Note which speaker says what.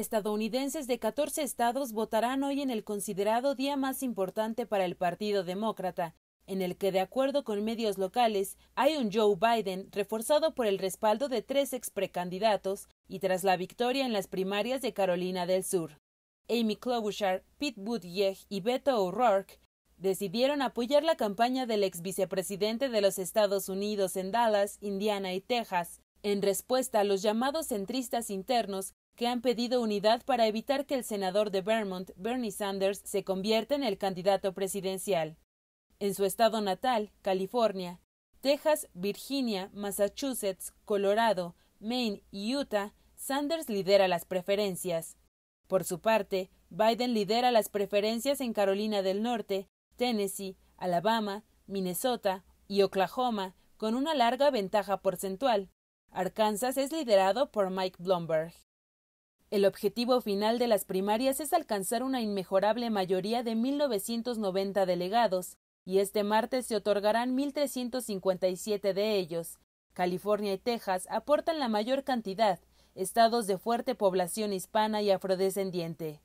Speaker 1: estadounidenses de 14 estados votarán hoy en el considerado día más importante para el Partido Demócrata, en el que, de acuerdo con medios locales, hay un Joe Biden reforzado por el respaldo de tres exprecandidatos y tras la victoria en las primarias de Carolina del Sur. Amy Klobuchar, Pete Buttigieg y Beto O'Rourke decidieron apoyar la campaña del ex vicepresidente de los Estados Unidos en Dallas, Indiana y Texas, en respuesta a los llamados centristas internos que han pedido unidad para evitar que el senador de Vermont, Bernie Sanders, se convierta en el candidato presidencial. En su estado natal, California, Texas, Virginia, Massachusetts, Colorado, Maine y Utah, Sanders lidera las preferencias. Por su parte, Biden lidera las preferencias en Carolina del Norte, Tennessee, Alabama, Minnesota y Oklahoma, con una larga ventaja porcentual, Arkansas es liderado por Mike Blomberg. El objetivo final de las primarias es alcanzar una inmejorable mayoría de 1.990 delegados, y este martes se otorgarán 1.357 de ellos. California y Texas aportan la mayor cantidad, estados de fuerte población hispana y afrodescendiente.